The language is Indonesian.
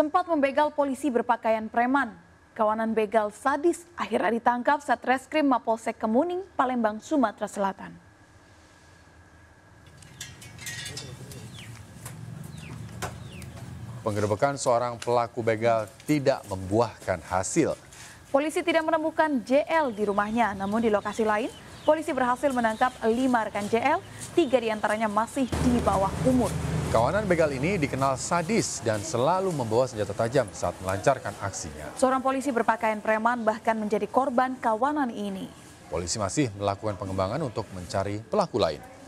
sempat membegal polisi berpakaian preman. Kawanan begal sadis akhirnya ditangkap saat reskrim Mapolsek Kemuning, Palembang, Sumatera Selatan. Penggerbekan seorang pelaku begal tidak membuahkan hasil. Polisi tidak menemukan JL di rumahnya, namun di lokasi lain, polisi berhasil menangkap lima rekan JL, tiga diantaranya masih di bawah umur. Kawanan begal ini dikenal sadis dan selalu membawa senjata tajam saat melancarkan aksinya. Seorang polisi berpakaian preman bahkan menjadi korban kawanan ini. Polisi masih melakukan pengembangan untuk mencari pelaku lain.